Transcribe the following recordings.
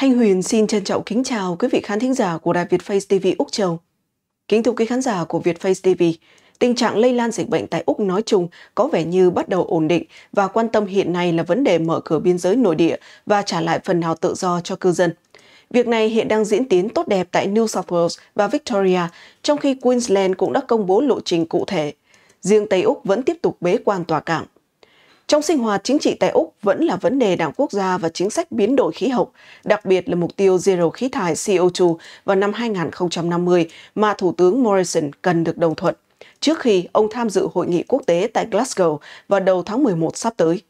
Thanh Huyền xin trân trọng kính chào quý vị khán thính giả của Đài Việt Face TV Úc Châu. Kính thưa quý khán giả của Việt Face TV, tình trạng lây lan dịch bệnh tại Úc nói chung có vẻ như bắt đầu ổn định và quan tâm hiện nay là vấn đề mở cửa biên giới nội địa và trả lại phần nào tự do cho cư dân. Việc này hiện đang diễn tiến tốt đẹp tại New South Wales và Victoria, trong khi Queensland cũng đã công bố lộ trình cụ thể. Riêng Tây Úc vẫn tiếp tục bế quan tòa cảng. Trong sinh hoạt chính trị tại Úc vẫn là vấn đề đảng quốc gia và chính sách biến đổi khí hậu, đặc biệt là mục tiêu zero khí thải CO2 vào năm 2050 mà Thủ tướng Morrison cần được đồng thuận, trước khi ông tham dự hội nghị quốc tế tại Glasgow vào đầu tháng 11 sắp tới.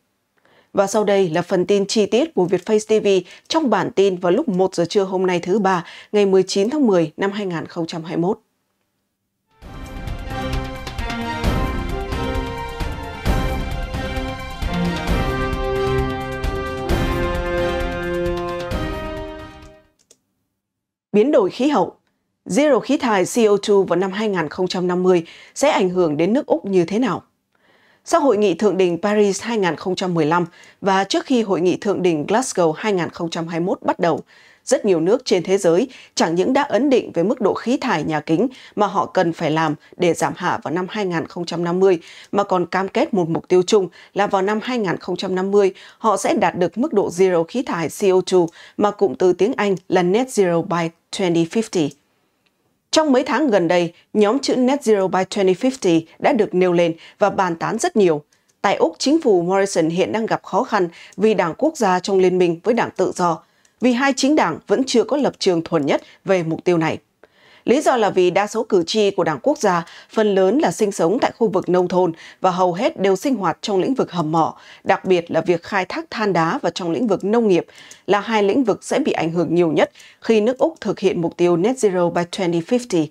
Và sau đây là phần tin chi tiết của Vietface TV trong bản tin vào lúc 1 giờ trưa hôm nay thứ ba, ngày 19 tháng 10 năm 2021. biến đổi khí hậu. Zero khí thải CO2 vào năm 2050 sẽ ảnh hưởng đến nước Úc như thế nào? Sau hội nghị thượng đỉnh Paris 2015 và trước khi hội nghị thượng đỉnh Glasgow 2021 bắt đầu, rất nhiều nước trên thế giới chẳng những đã ấn định về mức độ khí thải nhà kính mà họ cần phải làm để giảm hạ vào năm 2050, mà còn cam kết một mục tiêu chung là vào năm 2050 họ sẽ đạt được mức độ zero khí thải CO2 mà cụm từ tiếng Anh là Net Zero by 2050. Trong mấy tháng gần đây, nhóm chữ Net Zero by 2050 đã được nêu lên và bàn tán rất nhiều. Tại Úc, chính phủ Morrison hiện đang gặp khó khăn vì đảng quốc gia trong liên minh với đảng tự do vì hai chính đảng vẫn chưa có lập trường thuần nhất về mục tiêu này. Lý do là vì đa số cử tri của Đảng Quốc gia phần lớn là sinh sống tại khu vực nông thôn và hầu hết đều sinh hoạt trong lĩnh vực hầm mỏ, đặc biệt là việc khai thác than đá và trong lĩnh vực nông nghiệp là hai lĩnh vực sẽ bị ảnh hưởng nhiều nhất khi nước Úc thực hiện mục tiêu Net Zero by 2050.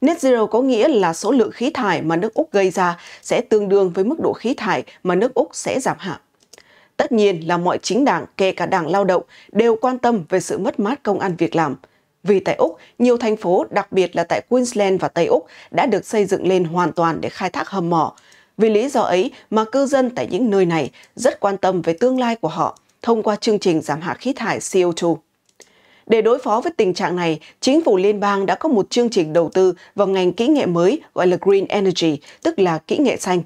Net Zero có nghĩa là số lượng khí thải mà nước Úc gây ra sẽ tương đương với mức độ khí thải mà nước Úc sẽ giảm hạng. Tất nhiên là mọi chính đảng, kể cả đảng lao động, đều quan tâm về sự mất mát công ăn việc làm. Vì tại Úc, nhiều thành phố, đặc biệt là tại Queensland và Tây Úc, đã được xây dựng lên hoàn toàn để khai thác hầm mỏ. Vì lý do ấy mà cư dân tại những nơi này rất quan tâm về tương lai của họ thông qua chương trình giảm hạ khí thải CO2. Để đối phó với tình trạng này, chính phủ liên bang đã có một chương trình đầu tư vào ngành kỹ nghệ mới gọi là Green Energy, tức là kỹ nghệ xanh.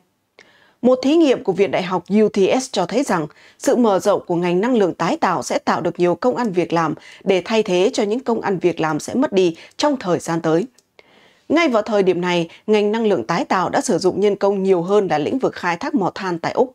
Một thí nghiệm của Viện Đại học UTS cho thấy rằng sự mở rộng của ngành năng lượng tái tạo sẽ tạo được nhiều công ăn việc làm để thay thế cho những công ăn việc làm sẽ mất đi trong thời gian tới. Ngay vào thời điểm này, ngành năng lượng tái tạo đã sử dụng nhân công nhiều hơn là lĩnh vực khai thác mỏ than tại Úc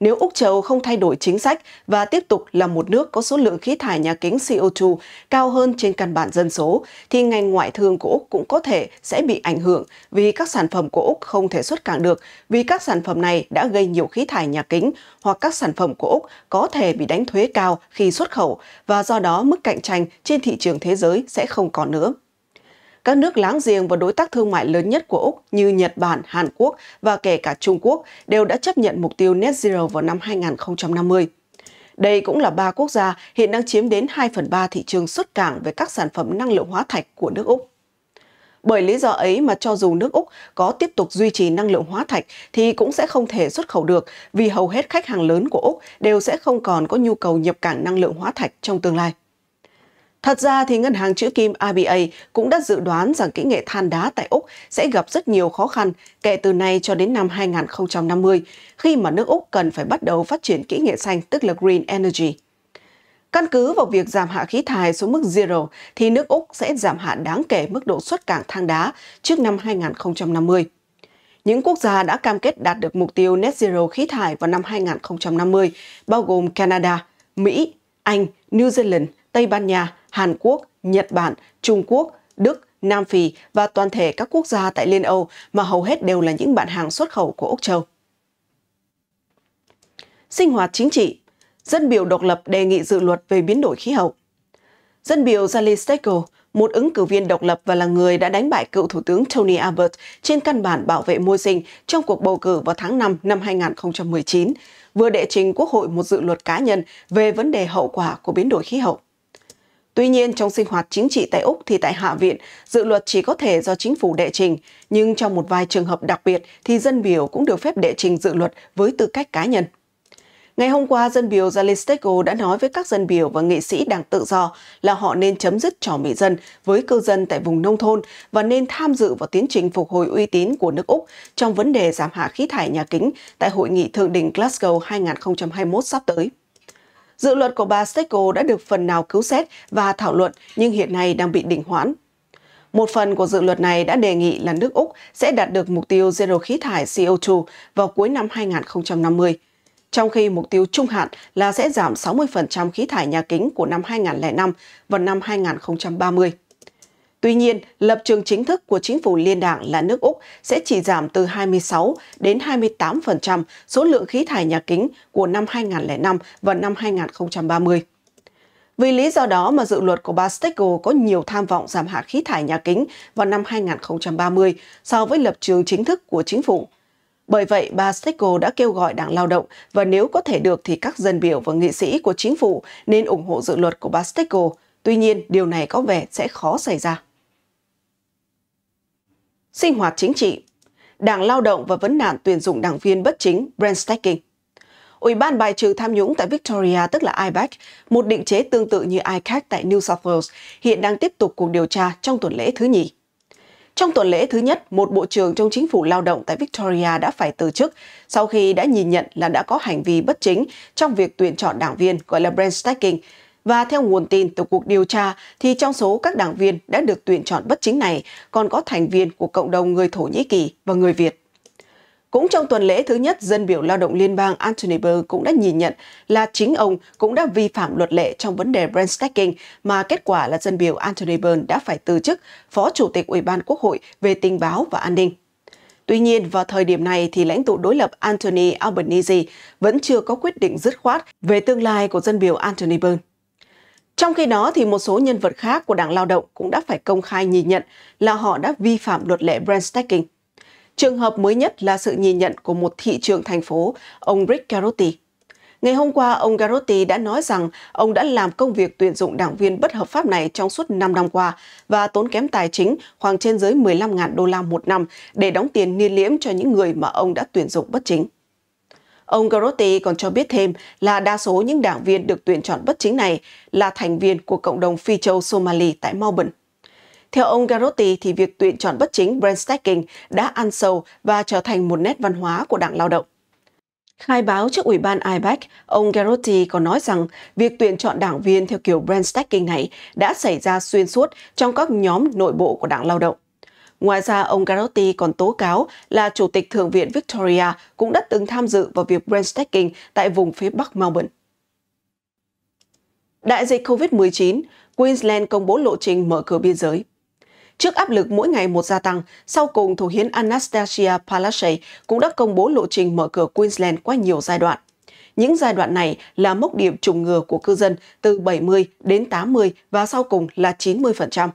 nếu Úc châu không thay đổi chính sách và tiếp tục là một nước có số lượng khí thải nhà kính CO2 cao hơn trên căn bản dân số, thì ngành ngoại thương của Úc cũng có thể sẽ bị ảnh hưởng vì các sản phẩm của Úc không thể xuất cảng được vì các sản phẩm này đã gây nhiều khí thải nhà kính hoặc các sản phẩm của Úc có thể bị đánh thuế cao khi xuất khẩu và do đó mức cạnh tranh trên thị trường thế giới sẽ không còn nữa các nước láng giềng và đối tác thương mại lớn nhất của Úc như Nhật Bản, Hàn Quốc và kể cả Trung Quốc đều đã chấp nhận mục tiêu net zero vào năm 2050. Đây cũng là ba quốc gia hiện đang chiếm đến 2 phần 3 thị trường xuất cảng về các sản phẩm năng lượng hóa thạch của nước Úc. Bởi lý do ấy mà cho dù nước Úc có tiếp tục duy trì năng lượng hóa thạch thì cũng sẽ không thể xuất khẩu được vì hầu hết khách hàng lớn của Úc đều sẽ không còn có nhu cầu nhập cảng năng lượng hóa thạch trong tương lai. Thật ra thì ngân hàng chữ kim ABA cũng đã dự đoán rằng kỹ nghệ than đá tại Úc sẽ gặp rất nhiều khó khăn kể từ nay cho đến năm 2050 khi mà nước Úc cần phải bắt đầu phát triển kỹ nghệ xanh tức là green energy. Căn cứ vào việc giảm hạ khí thải xuống mức zero thì nước Úc sẽ giảm hạ đáng kể mức độ xuất cảng than đá trước năm 2050. Những quốc gia đã cam kết đạt được mục tiêu net zero khí thải vào năm 2050 bao gồm Canada, Mỹ, Anh, New Zealand, Tây Ban Nha, Hàn Quốc, Nhật Bản, Trung Quốc, Đức, Nam Phi và toàn thể các quốc gia tại Liên Âu mà hầu hết đều là những bạn hàng xuất khẩu của Úc Châu. Sinh hoạt chính trị Dân biểu độc lập đề nghị dự luật về biến đổi khí hậu. Dân biểu Zali Stekel, một ứng cử viên độc lập và là người đã đánh bại cựu Thủ tướng Tony Abbott trên căn bản bảo vệ môi sinh trong cuộc bầu cử vào tháng 5 năm 2019, vừa đệ trình Quốc hội một dự luật cá nhân về vấn đề hậu quả của biến đổi khí hậu. Tuy nhiên, trong sinh hoạt chính trị tại Úc thì tại Hạ viện, dự luật chỉ có thể do chính phủ đệ trình, nhưng trong một vài trường hợp đặc biệt thì dân biểu cũng được phép đệ trình dự luật với tư cách cá nhân. Ngày hôm qua, dân biểu Zalisteko đã nói với các dân biểu và nghị sĩ Đảng Tự Do là họ nên chấm dứt trò mỹ dân với cư dân tại vùng nông thôn và nên tham dự vào tiến trình phục hồi uy tín của nước Úc trong vấn đề giảm hạ khí thải nhà kính tại Hội nghị Thượng đỉnh Glasgow 2021 sắp tới. Dự luật của bà Steckel đã được phần nào cứu xét và thảo luận nhưng hiện nay đang bị đình hoãn. Một phần của dự luật này đã đề nghị là nước Úc sẽ đạt được mục tiêu zero khí thải CO2 vào cuối năm 2050, trong khi mục tiêu trung hạn là sẽ giảm 60% khí thải nhà kính của năm 2005 vào năm 2030. Tuy nhiên, lập trường chính thức của chính phủ liên đảng là nước Úc sẽ chỉ giảm từ 26 đến 28% số lượng khí thải nhà kính của năm 2005 và năm 2030. Vì lý do đó mà dự luật của bà Stegel có nhiều tham vọng giảm hạ khí thải nhà kính vào năm 2030 so với lập trường chính thức của chính phủ. Bởi vậy, bà Stegel đã kêu gọi Đảng Lao động và nếu có thể được thì các dân biểu và nghị sĩ của chính phủ nên ủng hộ dự luật của bà Stegel. Tuy nhiên, điều này có vẻ sẽ khó xảy ra sinh hoạt chính trị, Đảng Lao động và vấn nạn tuyển dụng đảng viên bất chính (brand stacking). Ủy ban bài trừ tham nhũng tại Victoria, tức là IBAC, một định chế tương tự như ICAC tại New South Wales, hiện đang tiếp tục cuộc điều tra trong tuần lễ thứ nhì. Trong tuần lễ thứ nhất, một bộ trưởng trong chính phủ lao động tại Victoria đã phải từ chức sau khi đã nhìn nhận là đã có hành vi bất chính trong việc tuyển chọn đảng viên gọi là brand stacking. Và theo nguồn tin từ cuộc điều tra, thì trong số các đảng viên đã được tuyển chọn bất chính này còn có thành viên của cộng đồng người Thổ Nhĩ Kỳ và người Việt. Cũng trong tuần lễ thứ nhất, dân biểu lao động liên bang Anthony Burr cũng đã nhìn nhận là chính ông cũng đã vi phạm luật lệ trong vấn đề brand stacking, mà kết quả là dân biểu Anthony Burr đã phải từ chức Phó Chủ tịch Ủy ban Quốc hội về tình báo và an ninh. Tuy nhiên, vào thời điểm này thì lãnh tụ đối lập Anthony Albanese vẫn chưa có quyết định dứt khoát về tương lai của dân biểu Anthony Burr. Trong khi đó, thì một số nhân vật khác của Đảng Lao động cũng đã phải công khai nhìn nhận là họ đã vi phạm luật lệ brand stacking. Trường hợp mới nhất là sự nhìn nhận của một thị trường thành phố, ông Rick Garotti. Ngày hôm qua, ông Garotti đã nói rằng ông đã làm công việc tuyển dụng đảng viên bất hợp pháp này trong suốt 5 năm qua và tốn kém tài chính khoảng trên dưới 15.000 đô la một năm để đóng tiền niên liễm cho những người mà ông đã tuyển dụng bất chính. Ông Garotti còn cho biết thêm là đa số những đảng viên được tuyển chọn bất chính này là thành viên của cộng đồng Phi châu Somali tại Melbourne. Theo ông Garotti thì việc tuyển chọn bất chính brand stacking đã ăn sâu và trở thành một nét văn hóa của đảng lao động. Khai báo trước Ủy ban IBAC, e ông Garotti còn nói rằng việc tuyển chọn đảng viên theo kiểu brand stacking này đã xảy ra xuyên suốt trong các nhóm nội bộ của đảng lao động. Ngoài ra, ông Garotti còn tố cáo là Chủ tịch Thượng viện Victoria cũng đã từng tham dự vào việc brandstacking tại vùng phía Bắc Melbourne. Đại dịch COVID-19, Queensland công bố lộ trình mở cửa biên giới. Trước áp lực mỗi ngày một gia tăng, sau cùng Thủ hiến Anastasia Palaszczuk cũng đã công bố lộ trình mở cửa Queensland qua nhiều giai đoạn. Những giai đoạn này là mốc điểm trùng ngừa của cư dân từ 70 đến 80 và sau cùng là 90%.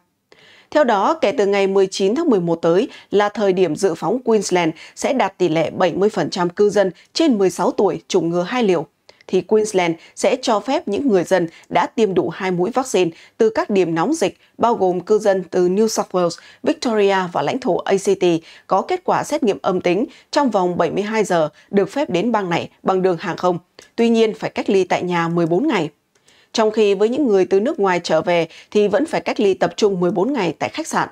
Theo đó, kể từ ngày 19 tháng 11 tới là thời điểm dự phóng Queensland sẽ đạt tỷ lệ 70% cư dân trên 16 tuổi chủng ngừa hai liều thì Queensland sẽ cho phép những người dân đã tiêm đủ hai mũi vaccine từ các điểm nóng dịch, bao gồm cư dân từ New South Wales, Victoria và lãnh thổ ACT có kết quả xét nghiệm âm tính trong vòng 72 giờ được phép đến bang này bằng đường hàng không. Tuy nhiên, phải cách ly tại nhà 14 ngày trong khi với những người từ nước ngoài trở về thì vẫn phải cách ly tập trung 14 ngày tại khách sạn.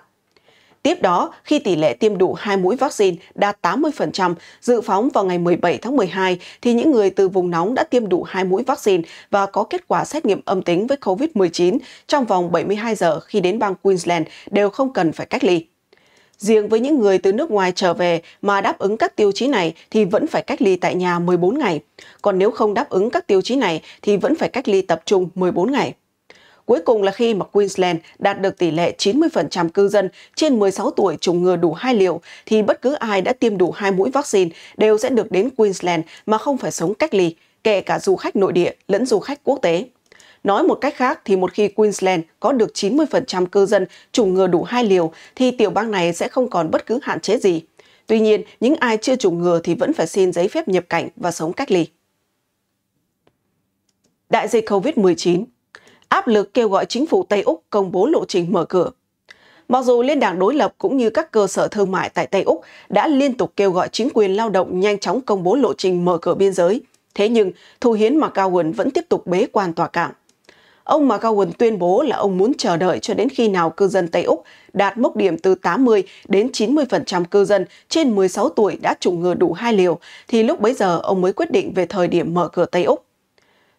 Tiếp đó, khi tỷ lệ tiêm đủ 2 mũi vaccine đạt 80%, dự phóng vào ngày 17 tháng 12, thì những người từ vùng nóng đã tiêm đủ 2 mũi vaccine và có kết quả xét nghiệm âm tính với COVID-19 trong vòng 72 giờ khi đến bang Queensland đều không cần phải cách ly. Riêng với những người từ nước ngoài trở về mà đáp ứng các tiêu chí này thì vẫn phải cách ly tại nhà 14 ngày. Còn nếu không đáp ứng các tiêu chí này thì vẫn phải cách ly tập trung 14 ngày. Cuối cùng là khi mà Queensland đạt được tỷ lệ 90% cư dân trên 16 tuổi chủng ngừa đủ 2 liều, thì bất cứ ai đã tiêm đủ 2 mũi vaccine đều sẽ được đến Queensland mà không phải sống cách ly, kể cả du khách nội địa lẫn du khách quốc tế. Nói một cách khác thì một khi Queensland có được 90% cư dân chủng ngừa đủ hai liều thì tiểu bang này sẽ không còn bất cứ hạn chế gì. Tuy nhiên, những ai chưa chủng ngừa thì vẫn phải xin giấy phép nhập cảnh và sống cách ly. Đại dịch COVID-19 Áp lực kêu gọi chính phủ Tây Úc công bố lộ trình mở cửa Mặc dù liên đảng đối lập cũng như các cơ sở thương mại tại Tây Úc đã liên tục kêu gọi chính quyền lao động nhanh chóng công bố lộ trình mở cửa biên giới, thế nhưng Thủ hiến McGowan vẫn tiếp tục bế quan tòa cảng. Ông McGowan tuyên bố là ông muốn chờ đợi cho đến khi nào cư dân Tây Úc đạt mốc điểm từ 80 đến 90% cư dân trên 16 tuổi đã chủng ngừa đủ hai liều, thì lúc bấy giờ ông mới quyết định về thời điểm mở cửa Tây Úc.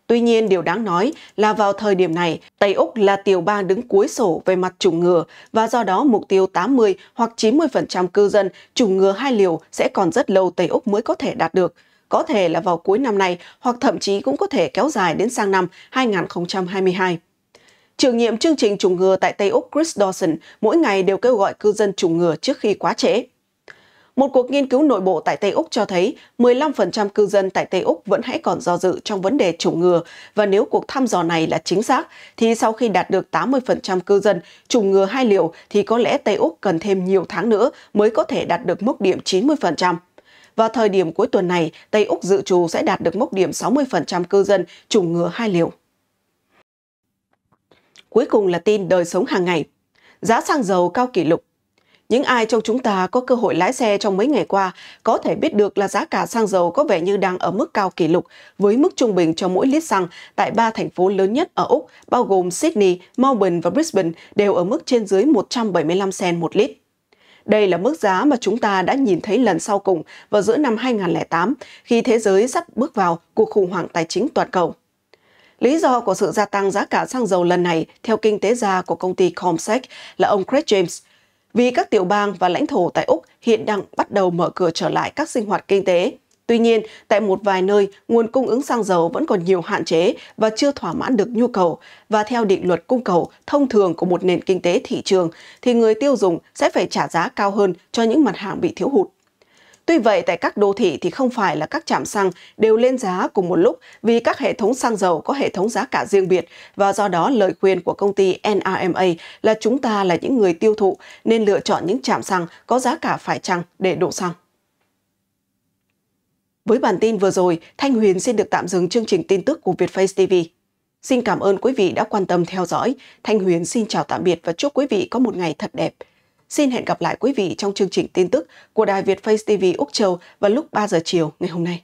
Tuy nhiên, điều đáng nói là vào thời điểm này, Tây Úc là tiểu bang đứng cuối sổ về mặt chủng ngừa và do đó mục tiêu 80 hoặc 90% cư dân chủng ngừa hai liều sẽ còn rất lâu Tây Úc mới có thể đạt được – có thể là vào cuối năm nay hoặc thậm chí cũng có thể kéo dài đến sang năm 2022. Chủ nhiệm chương trình chủng ngừa tại Tây Úc Chris Dawson mỗi ngày đều kêu gọi cư dân chủng ngừa trước khi quá trễ. Một cuộc nghiên cứu nội bộ tại Tây Úc cho thấy 15% cư dân tại Tây Úc vẫn hãy còn do dự trong vấn đề chủng ngừa và nếu cuộc thăm dò này là chính xác thì sau khi đạt được 80% cư dân chủng ngừa hai liều thì có lẽ Tây Úc cần thêm nhiều tháng nữa mới có thể đạt được mức điểm 90%. Vào thời điểm cuối tuần này, Tây Úc dự trù sẽ đạt được mốc điểm 60% cư dân chủng ngừa hai liều. Cuối cùng là tin đời sống hàng ngày. Giá xăng dầu cao kỷ lục. Những ai trong chúng ta có cơ hội lái xe trong mấy ngày qua có thể biết được là giá cả xăng dầu có vẻ như đang ở mức cao kỷ lục với mức trung bình cho mỗi lít xăng tại ba thành phố lớn nhất ở Úc bao gồm Sydney, Melbourne và Brisbane đều ở mức trên dưới 175 cent một lít. Đây là mức giá mà chúng ta đã nhìn thấy lần sau cùng vào giữa năm 2008 khi thế giới sắp bước vào cuộc khủng hoảng tài chính toàn cầu. Lý do của sự gia tăng giá cả xăng dầu lần này, theo kinh tế gia của công ty Comsec là ông Craig James, vì các tiểu bang và lãnh thổ tại Úc hiện đang bắt đầu mở cửa trở lại các sinh hoạt kinh tế. Tuy nhiên, tại một vài nơi, nguồn cung ứng xăng dầu vẫn còn nhiều hạn chế và chưa thỏa mãn được nhu cầu. Và theo định luật cung cầu thông thường của một nền kinh tế thị trường, thì người tiêu dùng sẽ phải trả giá cao hơn cho những mặt hàng bị thiếu hụt. Tuy vậy, tại các đô thị thì không phải là các trạm xăng đều lên giá cùng một lúc vì các hệ thống xăng dầu có hệ thống giá cả riêng biệt và do đó lời khuyên của công ty NRMA là chúng ta là những người tiêu thụ nên lựa chọn những trạm xăng có giá cả phải chăng để đổ xăng. Với bản tin vừa rồi, Thanh Huyền xin được tạm dừng chương trình tin tức của Vietface TV. Xin cảm ơn quý vị đã quan tâm theo dõi. Thanh Huyền xin chào tạm biệt và chúc quý vị có một ngày thật đẹp. Xin hẹn gặp lại quý vị trong chương trình tin tức của Đài Việt Face TV Úc Châu vào lúc 3 giờ chiều ngày hôm nay.